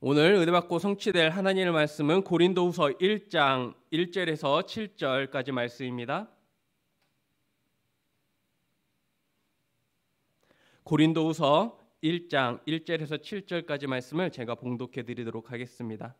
오늘 은혜받고 성취될 하나님의 말씀은 고린도후서 1장 1절에서 7절까지 말씀입니다. 고린도후서 1장 1절에서 7절까지 말씀을 제가 봉독해 드리도록 하겠습니다.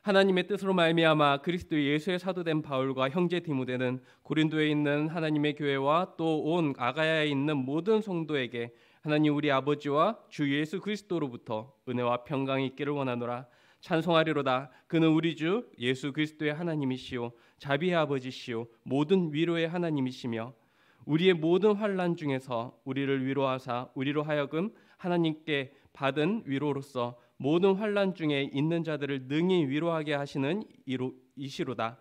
하나님의 뜻으로 말미암아 그리스도 예수의 사도된 바울과 형제 디모데는 고린도에 있는 하나님의 교회와 또 온 아가야에 있는 모든 성도에게 하나님 우리 아버지와 주 예수 그리스도로부터 은혜와 평강이 있기를 원하노라. 찬송하리로다. 그는 우리 주 예수 그리스도의 하나님이시요 자비의 아버지시요 모든 위로의 하나님이시며 우리의 모든 환난 중에서 우리를 위로하사 우리로 하여금 하나님께 받은 위로로서 모든 환난 중에 있는 자들을 능히 위로하게 하시는 이로, 이시로다.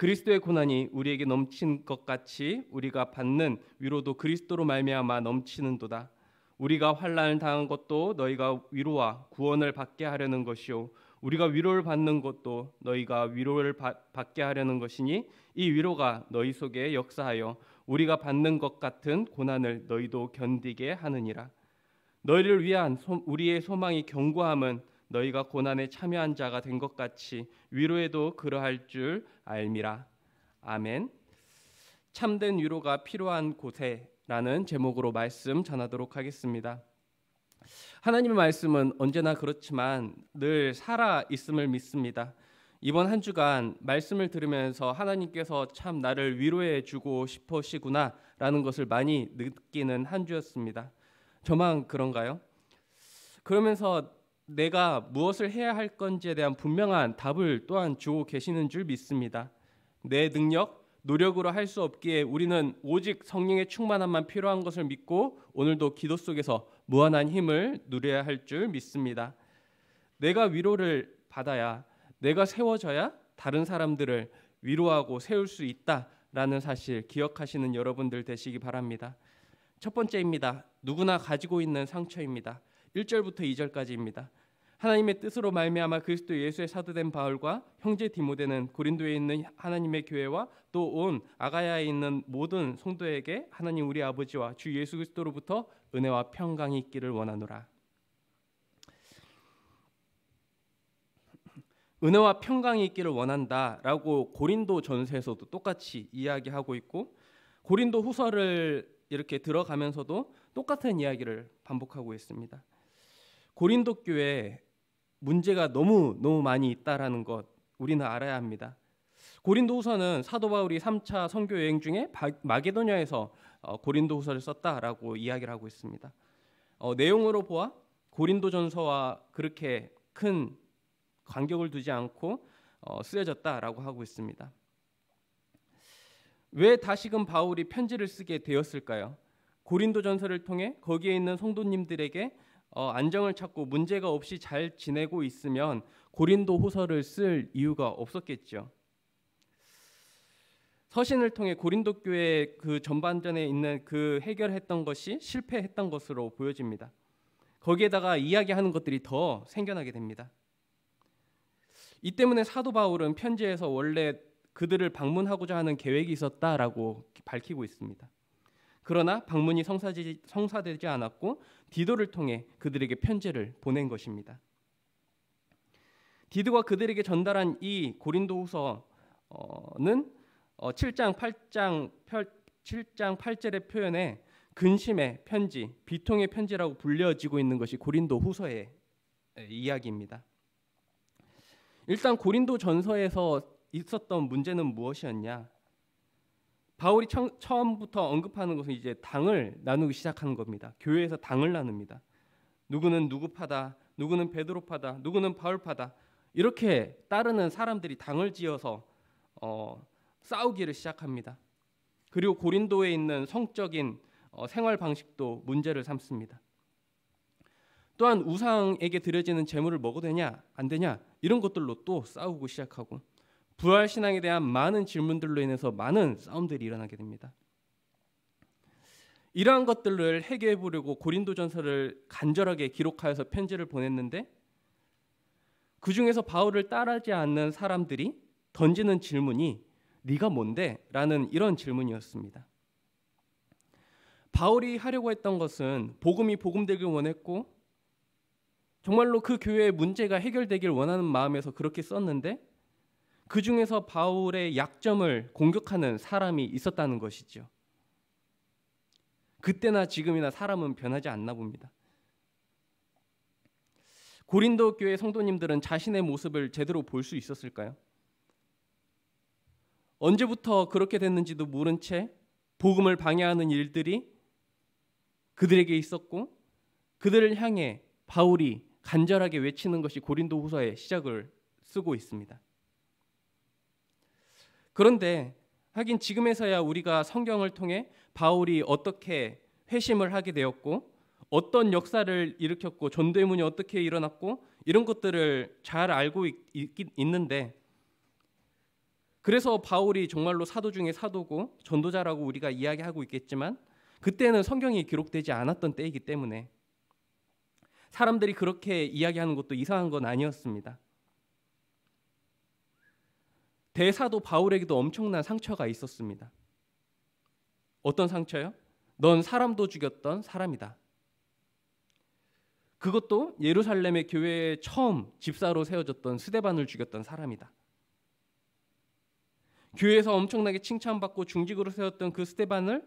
그리스도의 고난이 우리에게 넘친 것 같이 우리가 받는 위로도 그리스도로 말미암아 넘치는도다. 우리가 환란을 당한 것도 너희가 위로와 구원을 받게 하려는 것이요 우리가 위로를 받는 것도 너희가 위로를 바, 받게 하려는 것이니 이 위로가 너희 속에 역사하여 우리가 받는 것 같은 고난을 너희도 견디게 하느니라 너희를 위한 소, 우리의 소망이 견고함은 너희가 고난에 참여한 자가 된 것 같이 위로에도 그러할 줄 알미라. 아멘. 참된 위로가 필요한 곳에라는 제목으로 말씀 전하도록 하겠습니다. 하나님의 말씀은 언제나 그렇지만 늘 살아 있음을 믿습니다. 이번 한 주간 말씀을 들으면서 하나님께서 참 나를 위로해 주고 싶으시구나라는 것을 많이 느끼는 한 주였습니다. 저만 그런가요? 그러면서 내가 무엇을 해야 할 건지에 대한 분명한 답을 또한 주고 계시는 줄 믿습니다. 내 능력, 노력으로 할 수 없기에 우리는 오직 성령의 충만함만 필요한 것을 믿고 오늘도 기도 속에서 무한한 힘을 누려야 할 줄 믿습니다. 내가 위로를 받아야 내가 세워져야 다른 사람들을 위로하고 세울 수 있다라는 사실 기억하시는 여러분들 되시기 바랍니다. 첫 번째입니다. 누구나 가지고 있는 상처입니다. 1절부터 2절까지입니다. 하나님의 뜻으로 말미암아 그리스도 예수의 사도된 바울과 형제 디모데는 고린도에 있는 하나님의 교회와 또 온 아가야에 있는 모든 성도에게 하나님 우리 아버지와 주 예수 그리스도로부터 은혜와 평강이 있기를 원하노라. 은혜와 평강이 있기를 원한다라고 고린도 전서에서도 똑같이 이야기하고 있고 고린도 후서를 이렇게 들어가면서도 똑같은 이야기를 반복하고 있습니다. 고린도 교회 문제가 너무 너무 많이 있다라는 것 우리는 알아야 합니다. 고린도후서는 사도 바울이 3차 선교 여행 중에 마게도냐에서 어, 고린도후서를 썼다라고 이야기를 하고 있습니다. 어, 내용으로 보아 고린도전서와 그렇게 큰 간격을 두지 않고 어, 쓰여졌다라고 하고 있습니다. 왜 다시금 바울이 편지를 쓰게 되었을까요? 고린도전서를 통해 거기에 있는 성도님들에게 어, 안정을 찾고 문제가 없이 잘 지내고 있으면 고린도 후서를 쓸 이유가 없었겠죠. 서신을 통해 고린도 교회 그 전반전에 있는 그 해결했던 것이 실패했던 것으로 보여집니다. 거기에다가 이야기하는 것들이 더 생겨나게 됩니다. 이 때문에 사도 바울은 편지에서 원래 그들을 방문하고자 하는 계획이 있었다라고 밝히고 있습니다. 그러나 방문이 성사지, 성사되지 않았고 디도를 통해 그들에게 편지를 보낸 것입니다. 디드가 그들에게 전달한 이 고린도후서는 7장 어, 8장 7장 8절의 표현에 근심의 편지, 비통의 편지라고 불려지고 있는 것이 고린도후서의 이야기입니다. 일단 고린도 전서에서 있었던 문제는 무엇이었냐? 바울이 처, 처음부터 언급하는 것은 이제 당을 나누기 시작하는 겁니다. 교회에서 당을 나눕니다. 누구는 누구파다, 누구는 베드로파다, 누구는 바울파다 이렇게 따르는 사람들이 당을 지어서 어, 싸우기를 시작합니다. 그리고 고린도에 있는 성적인 어, 생활 방식도 문제를 삼습니다. 또한 우상에게 드려지는 재물을 먹어도 되냐 안 되냐 이런 것들로 또 싸우고 시작하고 부활 신앙에 대한 많은 질문들로 인해서 많은 싸움들이 일어나게 됩니다. 이러한 것들을 해결해 보려고 고린도전서를 간절하게 기록하여서 편지를 보냈는데 그 중에서 바울을 따르지 않는 사람들이 던지는 질문이 네가 뭔데? 라는 이런 질문이었습니다. 바울이 하려고 했던 것은 복음이 복음되길 원했고 정말로 그 교회의 문제가 해결되길 원하는 마음에서 그렇게 썼는데 그 중에서 바울의 약점을 공격하는 사람이 있었다는 것이죠. 그때나 지금이나 사람은 변하지 않나 봅니다. 고린도 교회 성도님들은 자신의 모습을 제대로 볼 수 있었을까요? 언제부터 그렇게 됐는지도 모른 채 복음을 방해하는 일들이 그들에게 있었고 그들을 향해 바울이 간절하게 외치는 것이 고린도 후서의 시작을 쓰고 있습니다. 그런데 하긴 지금에서야 우리가 성경을 통해 바울이 어떻게 회심을 하게 되었고 어떤 역사를 일으켰고 전대문이 어떻게 일어났고 이런 것들을 잘 알고 있, 있는데 그래서 바울이 정말로 사도 중에 사도고 전도자라고 우리가 이야기하고 있겠지만 그때는 성경이 기록되지 않았던 때이기 때문에 사람들이 그렇게 이야기하는 것도 이상한 건 아니었습니다. 대사도 바울에게도 엄청난 상처가 있었습니다. 어떤 상처요? 넌 사람도 죽였던 사람이다. 그것도 예루살렘의 교회에 처음 집사로 세워졌던 스데반을 죽였던 사람이다. 교회에서 엄청나게 칭찬받고 중직으로 세웠던 그 스데반을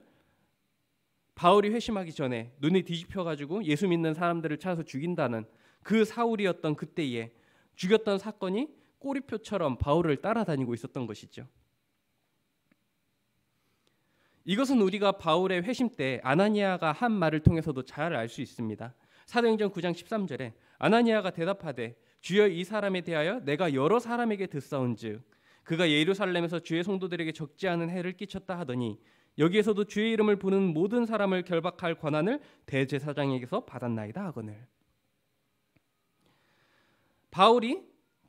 바울이 회심하기 전에 눈이 뒤집혀 가지고 예수 믿는 사람들을 찾아서 죽인다는 그 사울이었던 그때에 죽였던 사건이 꼬리표처럼 바울을 따라다니고 있었던 것이죠. 이것은 우리가 바울의 회심 때 아나니아가 한 말을 통해서도 잘 알 수 있습니다. 사도행전 9장 13절에 아나니아가 대답하되 주여 이 사람에 대하여 내가 여러 사람에게 듣사온즉 그가 예루살렘에서 주의 성도들에게 적지 않은 해를 끼쳤다 하더니 여기에서도 주의 이름을 부는 모든 사람을 결박할 권한을 대제사장에게서 받았나이다 하거늘 바울이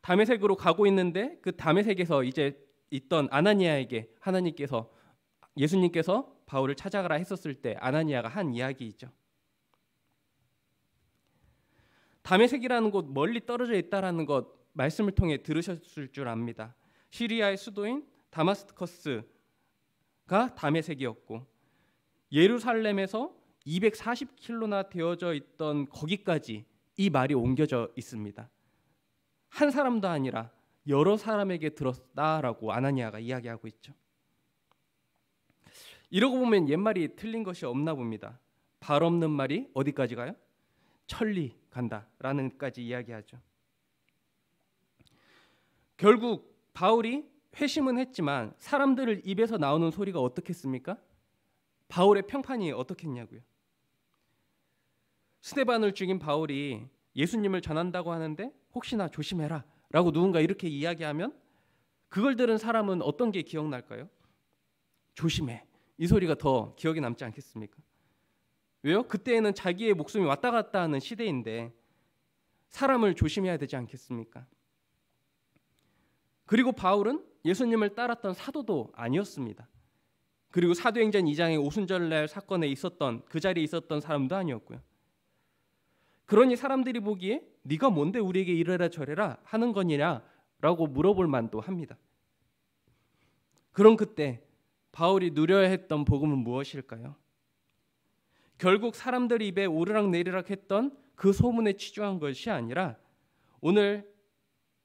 담의색으로 가고 있는데 그 담의색에서 이제 있던 아나니아에게 하나님께서 예수님께서 바울을 찾아가라 했었을 때 아나니아가 한 이야기이죠. 담의색이라는 곳 멀리 떨어져 있다라는 것 말씀을 통해 들으셨을 줄 압니다. 시리아의 수도인 다마스커스가 담의색이었고 예루살렘에서 240km나 되어져 있던 거기까지 이 말이 옮겨져 있습니다. 한 사람도 아니라 여러 사람에게 들었다라고 아나니아가 이야기하고 있죠. 이러고 보면 옛말이 틀린 것이 없나 봅니다. 발 없는 말이 어디까지 가요? 천리 간다라는까지 이야기하죠. 결국 바울이 회심은 했지만 사람들을 입에서 나오는 소리가 어떻겠습니까? 바울의 평판이 어떻겠냐고요. 스테반을 죽인 바울이 예수님을 전한다고 하는데 혹시나 조심해라 라고 누군가 이렇게 이야기하면 그걸 들은 사람은 어떤 게 기억날까요? 조심해. 이 소리가 더 기억에 남지 않겠습니까? 왜요? 그때에는 자기의 목숨이 왔다 갔다 하는 시대인데 사람을 조심해야 되지 않겠습니까? 그리고 바울은 예수님을 따랐던 사도도 아니었습니다. 그리고 사도행전 2장의 오순절날 사건에 있었던 그 자리에 있었던 사람도 아니었고요. 그러니 사람들이 보기에 네가 뭔데 우리에게 이래라 저래라 하는 거냐라고 물어볼 만도 합니다. 그런 그때 바울이 누려야 했던 복음은 무엇일까요? 결국 사람들 입에 오르락 내리락 했던 그 소문에 치중한 것이 아니라 오늘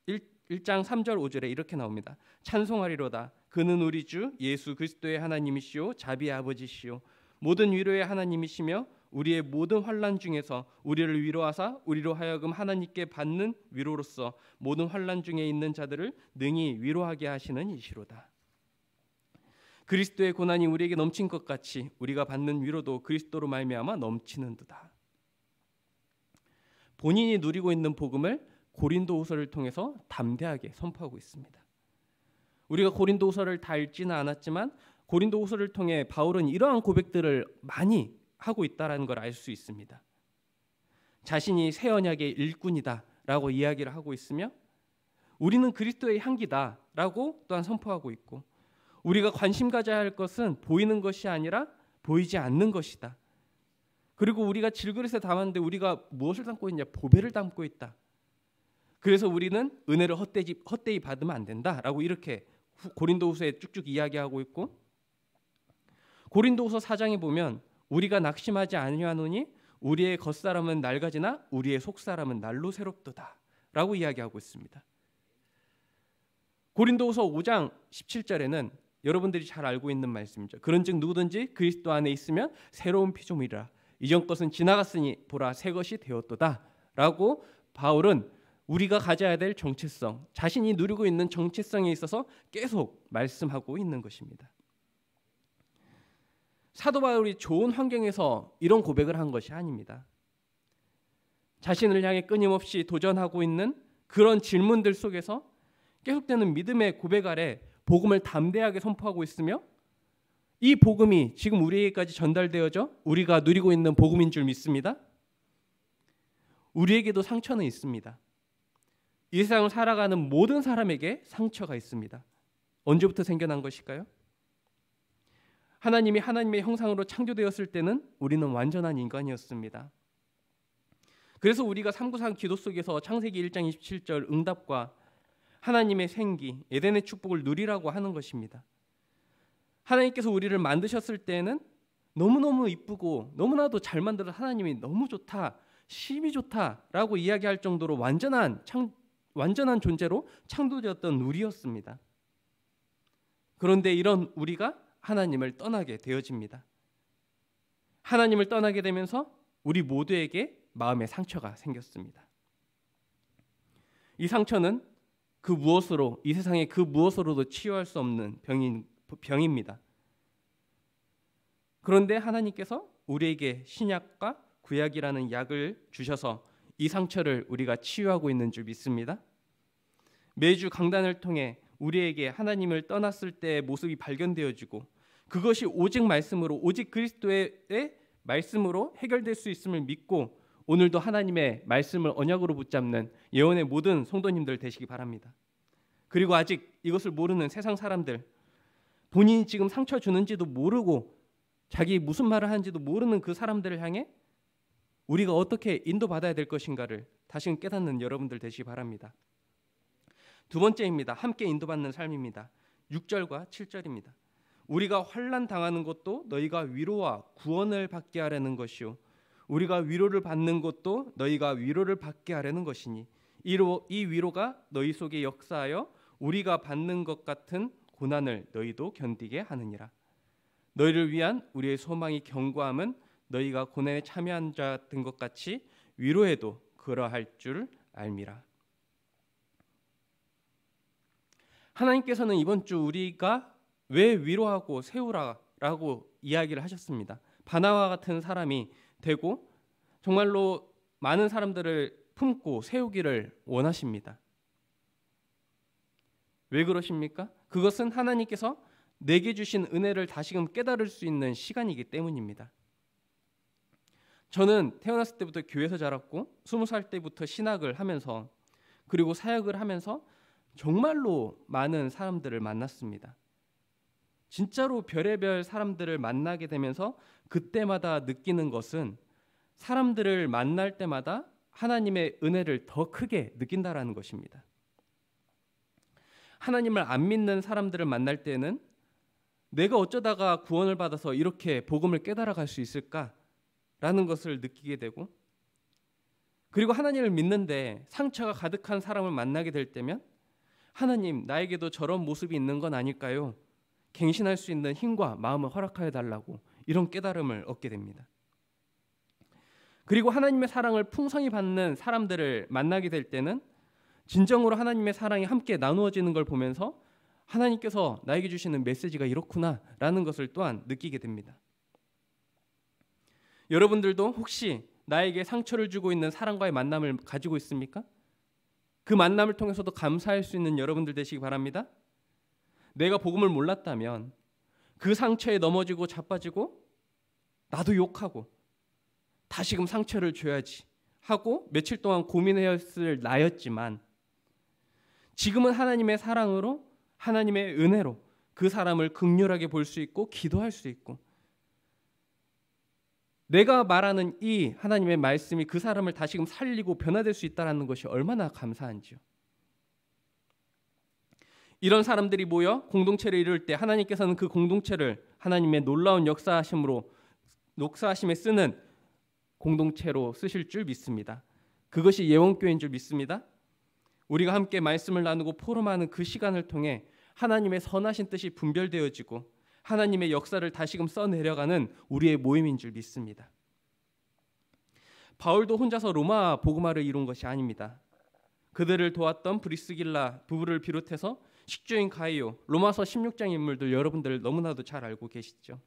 1, 장 3절 5절에 이렇게 나옵니다. 찬송하리로다 그는 우리 주 예수 그리스도의 하나님이시요 자비의 아버지시요 모든 위로의 하나님이시며 우리의 모든 환란 중에서 우리를 위로하사 우리로 하여금 하나님께 받는 위로로서 모든 환란 중에 있는 자들을 능히 위로하게 하시는 이시로다. 그리스도의 고난이 우리에게 넘친 것 같이 우리가 받는 위로도 그리스도로 말미암아 넘치는도다. 본인이 누리고 있는 복음을 고린도후서를 통해서 담대하게 선포하고 있습니다. 우리가 고린도후서를 다 읽지는 않았지만 고린도후서를 통해 바울은 이러한 고백들을 많이 하고 있다라는 걸 알 수 있습니다. 자신이 새 언약의 일꾼이다라고 이야기를 하고 있으며 우리는 그리스도의 향기다라고 또한 선포하고 있고 우리가 관심 가져야 할 것은 보이는 것이 아니라 보이지 않는 것이다. 그리고 우리가 질그릇에 담았는데 우리가 무엇을 담고 있냐? 보배를 담고 있다. 그래서 우리는 은혜를 헛되지, 헛되이 받으면 안 된다라고 이렇게 고린도후서에 쭉쭉 이야기하고 있고 고린도후서 4장에 보면 우리가 낙심하지 아니하노니 우리의 겉사람은 낡아지나 우리의 속사람은 날로 새롭도다라고 이야기하고 있습니다. 고린도후서 5장 17절에는 여러분들이 잘 알고 있는 말씀이죠. 그런즉 누구든지 그리스도 안에 있으면 새로운 피조물이라 이전 것은 지나갔으니 보라 새 것이 되었도다라고 바울은 우리가 가져야 될 정체성, 자신이 누리고 있는 정체성에 있어서 계속 말씀하고 있는 것입니다. 사도 바울이 좋은 환경에서 이런 고백을 한 것이 아닙니다. 자신을 향해 끊임없이 도전하고 있는 그런 질문들 속에서 계속되는 믿음의 고백 아래 복음을 담대하게 선포하고 있으며 이 복음이 지금 우리에게까지 전달되어져 우리가 누리고 있는 복음인 줄 믿습니다. 우리에게도 상처는 있습니다. 이 세상을 살아가는 모든 사람에게 상처가 있습니다. 언제부터 생겨난 것일까요? 하나님이 하나님의 형상으로 창조되었을 때는 우리는 완전한 인간이었습니다. 그래서 우리가 삼구상 기도 속에서 창세기 1장 27절 응답과 하나님의 생기, 에덴의 축복을 누리라고 하는 것입니다. 하나님께서 우리를 만드셨을 때는 너무너무 이쁘고 너무나도 잘 만들어 하나님이 너무 좋다. 심히 좋다라고 이야기할 정도로 완전한 창, 완전한 존재로 창조되었던 우리였습니다. 그런데 이런 우리가 하나님을 떠나게 되어집니다. 하나님을 떠나게 되면서 우리 모두에게 마음의 상처가 생겼습니다. 이 상처는 그 무엇으로 이 세상의 그 무엇으로도 치유할 수 없는 병인, 병입니다. 그런데 하나님께서 우리에게 신약과 구약이라는 약을 주셔서 이 상처를 우리가 치유하고 있는 줄 믿습니다. 매주 강단을 통해 우리에게 하나님을 떠났을 때의 모습이 발견되어지고 그것이 오직 말씀으로 오직 그리스도의 말씀으로 해결될 수 있음을 믿고 오늘도 하나님의 말씀을 언약으로 붙잡는 예언의 모든 성도님들 되시기 바랍니다. 그리고 아직 이것을 모르는 세상 사람들 본인이 지금 상처 주는지도 모르고 자기 무슨 말을 하는지도 모르는 그 사람들을 향해 우리가 어떻게 인도받아야 될 것인가를 다시금 깨닫는 여러분들 되시기 바랍니다. 두 번째입니다. 함께 인도받는 삶입니다. 6절과 7절입니다. 우리가 환난 당하는 것도 너희가 위로와 구원을 받게 하려는 것이요 우리가 위로를 받는 것도 너희가 위로를 받게 하려는 것이니 이로, 이 위로가 너희 속에 역사하여 우리가 받는 것 같은 고난을 너희도 견디게 하느니라 너희를 위한 우리의 소망이 견고함은 너희가 고난에 참여한 자된것 같이 위로해도 그러할 줄 알미라 하나님께서는 이번 주 우리가 왜 위로하고 세우라라고 이야기를 하셨습니다. 바나와 같은 사람이 되고 정말로 많은 사람들을 품고 세우기를 원하십니다. 왜 그러십니까? 그것은 하나님께서 내게 주신 은혜를 다시금 깨달을 수 있는 시간이기 때문입니다. 저는 태어났을 때부터 교회에서 자랐고 스무 살 때부터 신학을 하면서 그리고 사역을 하면서 정말로 많은 사람들을 만났습니다. 진짜로 별의별 사람들을 만나게 되면서 그때마다 느끼는 것은 사람들을 만날 때마다 하나님의 은혜를 더 크게 느낀다라는 것입니다. 하나님을 안 믿는 사람들을 만날 때는 내가 어쩌다가 구원을 받아서 이렇게 복음을 깨달아갈 수 있을까라는 것을 느끼게 되고 그리고 하나님을 믿는데 상처가 가득한 사람을 만나게 될 때면 하나님, 나에게도 저런 모습이 있는 건 아닐까요? 갱신할 수 있는 힘과 마음을 허락하여 달라고 이런 깨달음을 얻게 됩니다. 그리고 하나님의 사랑을 풍성히 받는 사람들을 만나게 될 때는 진정으로 하나님의 사랑이 함께 나누어지는 걸 보면서 하나님께서 나에게 주시는 메시지가 이렇구나라는 것을 또한 느끼게 됩니다. 여러분들도 혹시 나에게 상처를 주고 있는 사람과의 만남을 가지고 있습니까? 그 만남을 통해서도 감사할 수 있는 여러분들 되시기 바랍니다. 내가 복음을 몰랐다면 그 상처에 넘어지고 자빠지고 나도 욕하고 다시금 상처를 줘야지 하고 며칠 동안 고민하을 나였지만 지금은 하나님의 사랑으로 하나님의 은혜로 그 사람을 극렬하게 볼 수 있고 기도할 수 있고 내가 말하는 이 하나님의 말씀이 그 사람을 다시금 살리고 변화될 수 있다라는 것이 얼마나 감사한지요. 이런 사람들이 모여 공동체를 이룰 때 하나님께서는 그 공동체를 하나님의 놀라운 역사하심으로 녹사하심에 쓰는 공동체로 쓰실 줄 믿습니다. 그것이 예원교인 줄 믿습니다. 우리가 함께 말씀을 나누고 포럼하는 그 시간을 통해 하나님의 선하신 뜻이 분별되어지고 하나님의 역사를 다시금 써내려가는 우리의 모임인 줄 믿습니다. 바울도 혼자서 로마 복음화를 이룬 것이 아닙니다. 그들을 도왔던 브리스길라 부부를 비롯해서 식주인 가이오, 로마서 16장 인물들 여러분들 너무나도 잘 알고 계시죠.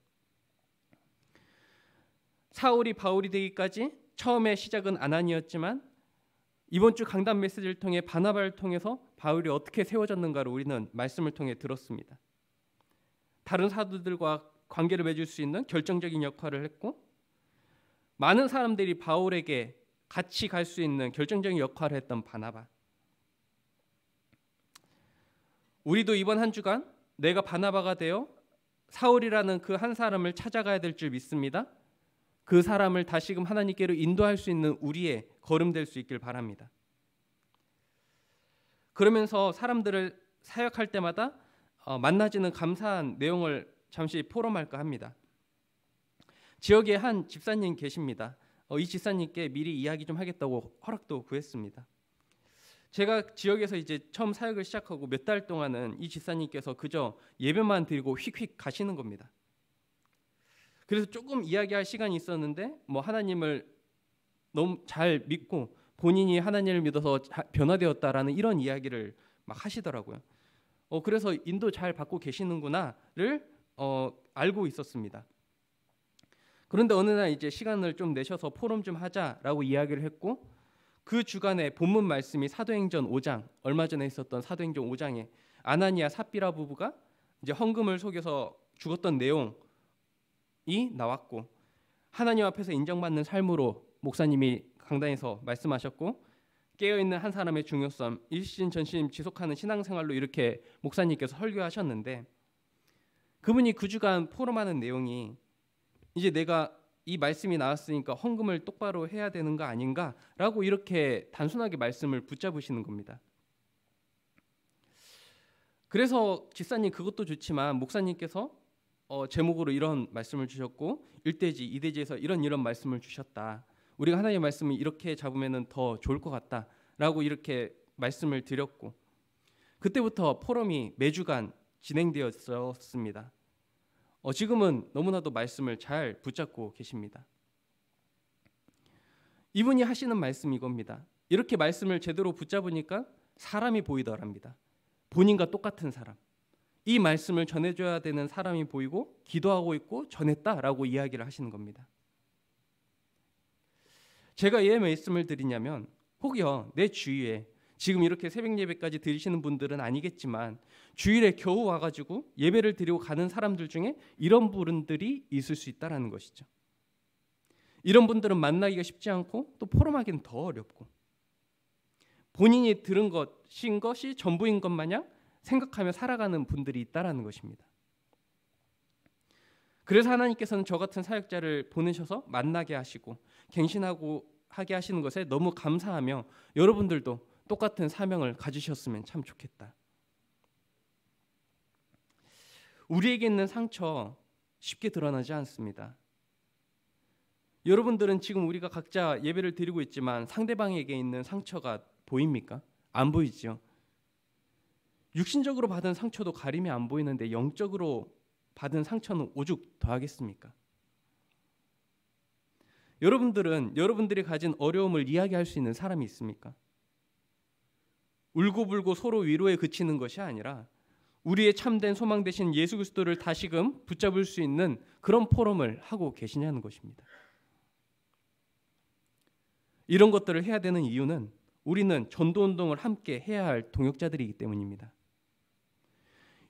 사울이 바울이 되기까지 처음에 시작은 아난이었지만 이번 주 강단 메시지를 통해 바나바를 통해서 바울이 어떻게 세워졌는가를 우리는 말씀을 통해 들었습니다. 다른 사도들과 관계를 맺을 수 있는 결정적인 역할을 했고 많은 사람들이 바울에게 같이 갈 수 있는 결정적인 역할을 했던 바나바. 우리도 이번 한 주간 내가 바나바가 되어 사울이라는 그 한 사람을 찾아가야 될 줄 믿습니다. 그 사람을 다시금 하나님께로 인도할 수 있는 우리의 걸음 될수 있길 바랍니다. 그러면서 사람들을 사역할 때마다 어, 만나지는 감사한 내용을 잠시 포럼할까 합니다. 지역에 한 집사님 계십니다. 어, 이 집사님께 미리 이야기 좀 하겠다고 허락도 구했습니다. 제가 지역에서 이제 처음 사역을 시작하고 몇 달 동안은 이 집사님께서 그저 예배만 드리고 휙휙 가시는 겁니다. 그래서 조금 이야기할 시간이 있었는데 뭐 하나님을 너무 잘 믿고 본인이 하나님을 믿어서 변화되었다라는 이런 이야기를 막 하시더라고요. 어, 그래서 인도 잘 받고 계시는구나를 어, 알고 있었습니다. 그런데 어느 날 이제 시간을 좀 내셔서 포럼 좀 하자라고 이야기를 했고 그 주간에 본문 말씀이 사도행전 5장 얼마 전에 있었던 사도행전 5장에 아나니아 삽비라 부부가 이제 헌금을 속여서 죽었던 내용이 나왔고 하나님 앞에서 인정받는 삶으로 목사님이 강단에서 말씀하셨고 깨어있는 한 사람의 중요성, 일신 전신 지속하는 신앙생활로 이렇게 목사님께서 설교하셨는데 그분이 그 주간 포럼하는 내용이 이제 내가 이 말씀이 나왔으니까 헌금을 똑바로 해야 되는 거 아닌가라고 이렇게 단순하게 말씀을 붙잡으시는 겁니다. 그래서 집사님 그것도 좋지만 목사님께서 어, 제목으로 이런 말씀을 주셨고 일대지 이대지에서 이런 이런 말씀을 주셨다. 우리가 하나님의 말씀을 이렇게 잡으면 더 좋을 것 같다라고 이렇게 말씀을 드렸고 그때부터 포럼이 매주간 진행되었었습니다. 어, 지금은 너무나도 말씀을 잘 붙잡고 계십니다. 이분이 하시는 말씀이 겁니다 이렇게 말씀을 제대로 붙잡으니까 사람이 보이더랍니다. 본인과 똑같은 사람. 이 말씀을 전해줘야 되는 사람이 보이고 기도하고 있고 전했다라고 이야기를 하시는 겁니다. 제가 왜 말씀을 드리냐면 혹여 내 주위에 지금 이렇게 새벽 예배까지 드리시는 분들은 아니겠지만 주일에 겨우 와가지고 예배를 드리고 가는 사람들 중에 이런 분들이 있을 수 있다라는 것이죠. 이런 분들은 만나기가 쉽지 않고 또 포럼하기는 더 어렵고 본인이 들은 것인 것이 전부인 것 마냥 생각하며 살아가는 분들이 있다라는 것입니다. 그래서 하나님께서는 저 같은 사역자를 보내셔서 만나게 하시고 갱신하고 하게 하시는 것에 너무 감사하며 여러분들도 똑같은 사명을 가지셨으면 참 좋겠다. 우리에게 있는 상처 쉽게 드러나지 않습니다. 여러분들은 지금 우리가 각자 예배를 드리고 있지만 상대방에게 있는 상처가 보입니까? 안보이지 육신적으로 받은 상처도 가림이 안 보이는데 영적으로 받은 상처는 오죽 더하겠습니까? 여러분들은 여러분들이 가진 어려움을 이야기할 수 있는 사람이 있습니까? 울고불고 서로 위로에 그치는 것이 아니라 우리의 참된 소망 대신 예수 그리스도를 다시금 붙잡을 수 있는 그런 포럼을 하고 계시냐는 것입니다. 이런 것들을 해야 되는 이유는 우리는 전도 운동을 함께 해야 할 동역자들이기 때문입니다.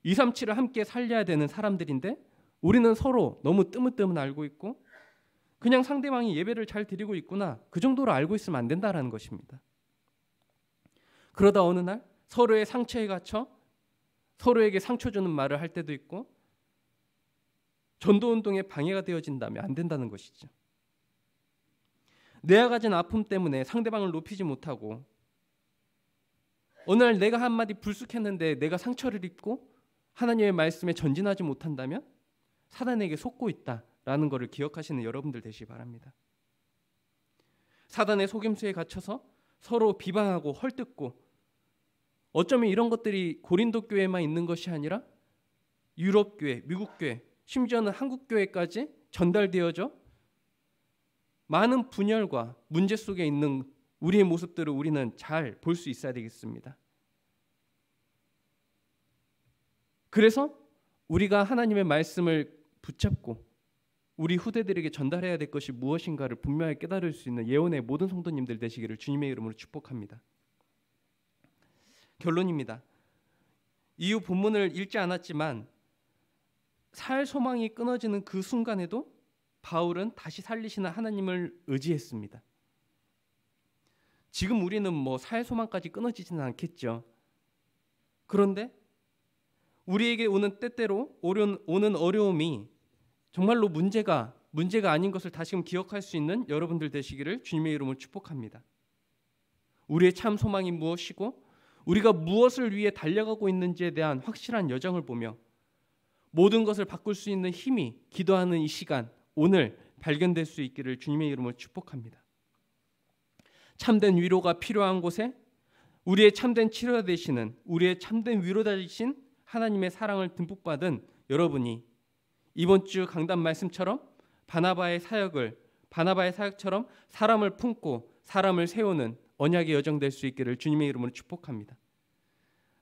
237을 함께 살려야 되는 사람들인데 우리는 서로 너무 뜨문뜨문 알고 있고 그냥 상대방이 예배를 잘 드리고 있구나 그 정도로 알고 있으면 안 된다라는 것입니다. 그러다 어느 날 서로의 상처에 갇혀 서로에게 상처 주는 말을 할 때도 있고 전도 운동에 방해가 되어진다면 안 된다는 것이죠. 내가 가진 아픔 때문에 상대방을 높이지 못하고 어느 날 내가 한마디 불쑥했는데 내가 상처를 입고 하나님의 말씀에 전진하지 못한다면 사단에게 속고 있다라는 것을 기억하시는 여러분들 되시기 바랍니다. 사단의 속임수에 갇혀서 서로 비방하고 헐뜯고 어쩌면 이런 것들이 고린도 교회만 있는 것이 아니라 유럽 교회, 미국 교회, 심지어는 한국 교회까지 전달되어져 많은 분열과 문제 속에 있는 우리의 모습들을 우리는 잘 볼 수 있어야 되겠습니다. 그래서 우리가 하나님의 말씀을 붙잡고 우리 후대들에게 전달해야 될 것이 무엇인가를 분명히 깨달을 수 있는 예언의 모든 성도님들 되시기를 주님의 이름으로 축복합니다. 결론입니다. 이후 본문을 읽지 않았지만 살 소망이 끊어지는 그 순간에도 바울은 다시 살리시는 하나님을 의지했습니다. 지금 우리는 뭐 살 소망까지 끊어지지는 않겠죠. 그런데 우리에게 오는 때때로 오는 어려움이 정말로 문제가 문제가 아닌 것을 다시금 기억할 수 있는 여러분들 되시기를 주님의 이름으로 축복합니다. 우리의 참 소망이 무엇이고 우리가 무엇을 위해 달려가고 있는지에 대한 확실한 여정을 보며 모든 것을 바꿀 수 있는 힘이 기도하는 이 시간 오늘 발견될 수 있기를 주님의 이름으로 축복합니다. 참된 위로가 필요한 곳에 우리의 참된 치료 되시는 우리의 참된 위로 되신 하나님의 사랑을 듬뿍 받은 여러분이 이번 주 강단 말씀처럼 바나바의 사역을 바나바의 사역처럼 사람을 품고 사람을 세우는 언약의 여정 될 수 있기를 주님의 이름으로 축복합니다.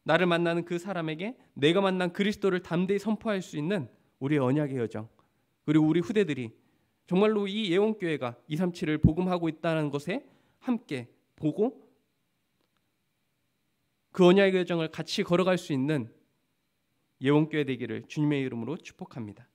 나를 만나는 그 사람에게 내가 만난 그리스도를 담대히 선포할 수 있는 우리의 언약의 여정 그리고 우리 후대들이 정말로 이 예원교회가 237을 복음하고 있다는 것에 함께 보고 그 언약의 여정을 같이 걸어갈 수 있는 예원교회 되기를 주님의 이름으로 축복합니다.